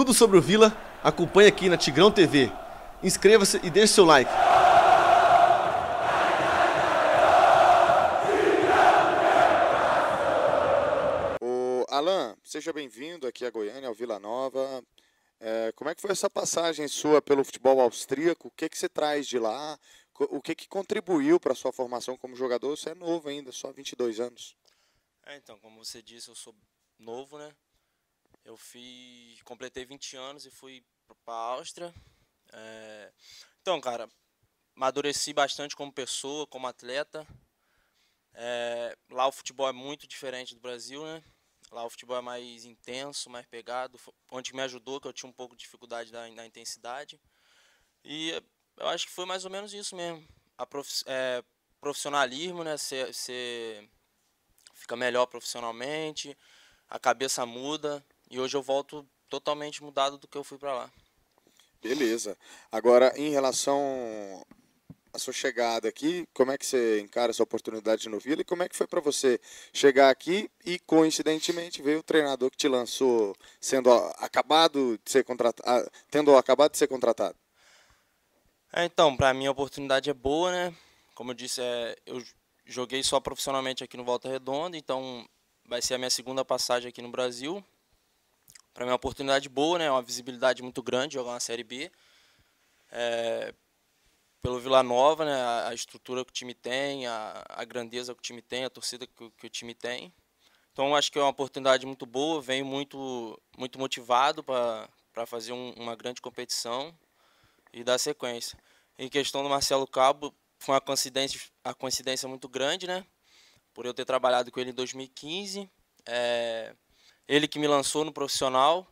Tudo sobre o Vila, acompanhe aqui na Tigrão TV. Inscreva-se e deixe seu like. O Alan, seja bem-vindo aqui a Goiânia, ao Vila Nova. É, como é que foi essa passagem sua pelo futebol austríaco? O que, que você traz de lá? O que, que contribuiu para a sua formação como jogador? Você é novo ainda, só 22 anos. É, então, como você disse, eu sou novo, né? Eu fiz, completei 20 anos e fui para a Áustria. É, então, cara, amadureci bastante como pessoa, como atleta. É, lá o futebol é muito diferente do Brasil, né? Lá o futebol é mais intenso, mais pegado. Onde me ajudou, que eu tinha um pouco de dificuldade na, na intensidade. E eu acho que foi mais ou menos isso mesmo. A prof, é, profissionalismo, né? Você fica melhor profissionalmente, a cabeça muda. E hoje eu volto totalmente mudado do que eu fui para lá. Beleza. Agora, em relação à sua chegada aqui, como é que você encara essa oportunidade no Vila e como é que foi para você chegar aqui e, coincidentemente, veio o treinador que te lançou sendo acabado de ser contratado, ah, tendo acabado de ser contratado? É, então, para mim a oportunidade é boa, né? Como eu disse, é, eu joguei só profissionalmente aqui no Volta Redonda, então vai ser a minha segunda passagem aqui no Brasil para mim é uma oportunidade boa, né? É uma visibilidade muito grande jogar uma Série B. É, pelo Vila Nova, né? A estrutura que o time tem, a, a grandeza que o time tem, a torcida que, que o time tem. Então acho que é uma oportunidade muito boa, venho muito, muito motivado para fazer um, uma grande competição e dar sequência. Em questão do Marcelo Cabo, foi uma coincidência, a coincidência muito grande, né? Por eu ter trabalhado com ele em 2015. É, ele que me lançou no profissional.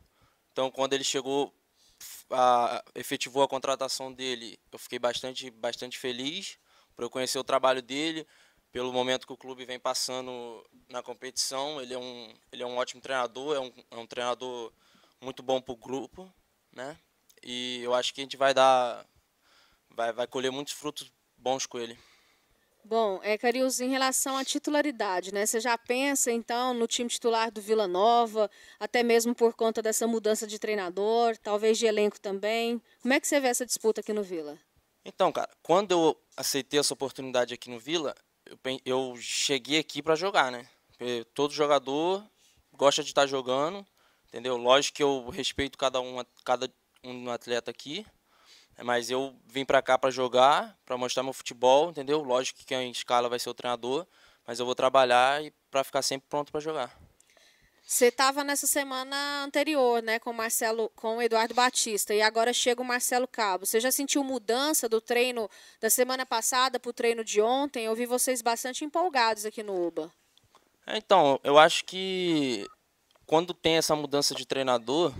Então, quando ele chegou, a, efetivou a contratação dele, eu fiquei bastante, bastante feliz por eu conhecer o trabalho dele, pelo momento que o clube vem passando na competição. Ele é um, ele é um ótimo treinador, é um, é um treinador muito bom para o grupo, né? E eu acho que a gente vai dar, vai, vai colher muitos frutos bons com ele. Bom, é, Carius, em relação à titularidade, né? Você já pensa, então, no time titular do Vila Nova, até mesmo por conta dessa mudança de treinador, talvez de elenco também. Como é que você vê essa disputa aqui no Vila? Então, cara, quando eu aceitei essa oportunidade aqui no Vila, eu, eu cheguei aqui para jogar, né? Porque todo jogador gosta de estar tá jogando, entendeu? Lógico que eu respeito cada um, cada um atleta aqui, mas eu vim para cá para jogar, para mostrar meu futebol, entendeu? Lógico que quem escala vai ser o treinador, mas eu vou trabalhar e para ficar sempre pronto para jogar. Você estava nessa semana anterior, né, com Marcelo, com o Eduardo Batista, e agora chega o Marcelo Cabo. Você já sentiu mudança do treino da semana passada para o treino de ontem? Eu vi vocês bastante empolgados aqui no UBA. É, então, eu acho que quando tem essa mudança de treinador,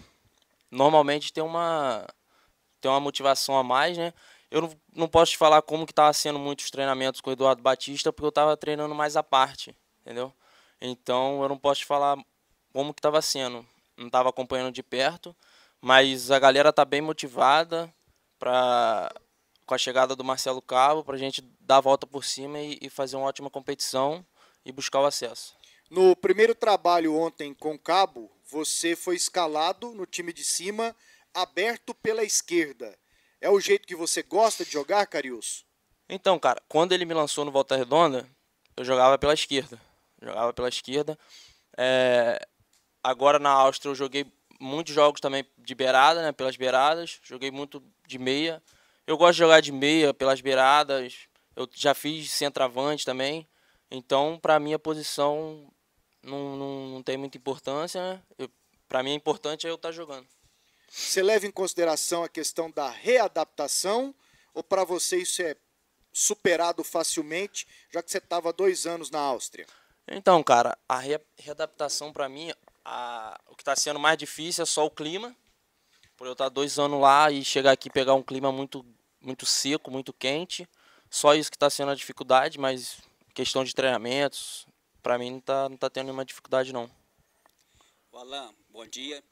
normalmente tem uma ter uma motivação a mais, né? Eu não, posso te falar como que tava sendo muitos treinamentos com o Eduardo Batista, porque eu estava treinando mais à parte, entendeu? Então eu não posso te falar como que tava sendo. Não estava acompanhando de perto, mas a galera tá bem motivada para com a chegada do Marcelo Cabo para a gente dar a volta por cima e, e, fazer uma ótima competição e buscar o acesso. No primeiro trabalho ontem com o Cabo, você foi escalado no time de cima aberto pela esquerda, é o jeito que você gosta de jogar, Carius? Então, cara, quando ele me lançou no Volta Redonda, eu jogava pela esquerda. Jogava pela esquerda. É... Agora na Áustria eu joguei muitos jogos também de beirada, né? Pelas beiradas. Joguei muito de meia. Eu gosto de jogar de meia pelas beiradas. Eu já fiz centroavante também. Então, para mim, a posição não, não, não, tem muita importância, né? Para mim, é importante é eu estar tá jogando. Você leva em consideração a questão da readaptação ou para você isso é superado facilmente, já que você estava dois anos na Áustria? Então, cara, a re readaptação para mim, a... o que está sendo mais difícil é só o clima. Por eu estar tá dois anos lá e chegar aqui e pegar um clima muito, muito seco, muito quente. Só isso que está sendo a dificuldade, mas questão de treinamentos, para mim não está não tá tendo nenhuma dificuldade, não. Alain, bom dia.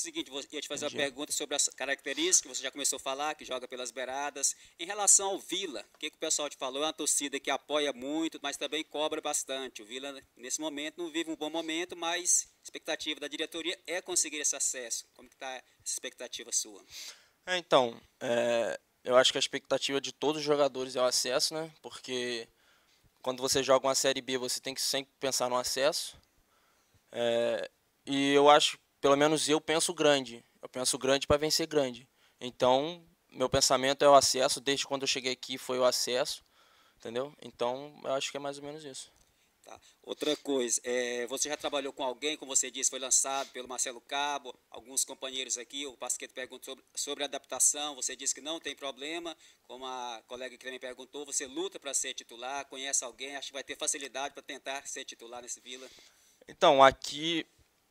Seguinte, eu ia te fazer Entendi. uma pergunta sobre as características que você já começou a falar, que joga pelas beiradas. Em relação ao Vila, o que, que o pessoal te falou? É uma torcida que apoia muito, mas também cobra bastante. O Vila, nesse momento, não vive um bom momento, mas a expectativa da diretoria é conseguir esse acesso. Como está a expectativa sua? É, então, é, eu acho que a expectativa de todos os jogadores é o acesso, né? Porque quando você joga uma Série B, você tem que sempre pensar no acesso. É, e eu acho pelo menos eu penso grande. Eu penso grande para vencer grande. Então, meu pensamento é o acesso. Desde quando eu cheguei aqui foi o acesso, entendeu? Então, eu acho que é mais ou menos isso. Tá. Outra coisa, é, você já trabalhou com alguém, como você disse, foi lançado pelo Marcelo Cabo, alguns companheiros aqui, o Pasqueto perguntou sobre, sobre adaptação, você disse que não tem problema, como a colega que também perguntou, você luta para ser titular, conhece alguém, acho que vai ter facilidade para tentar ser titular nesse Vila? Então, aqui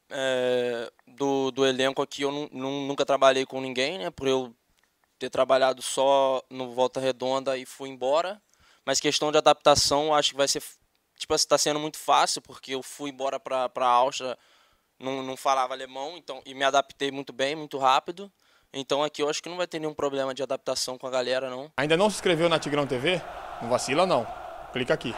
é, do, do elenco aqui eu nunca trabalhei com ninguém, né? Por eu ter trabalhado só no Volta Redonda e fui embora. Mas questão de adaptação, acho que vai ser. Tipo, está assim, sendo muito fácil, porque eu fui embora para a Áustria, não, não falava alemão, então e me adaptei muito bem, muito rápido. Então aqui eu acho que não vai ter nenhum problema de adaptação com a galera, não. Ainda não se inscreveu na Tigrão TV? Não vacila, não. Clica aqui.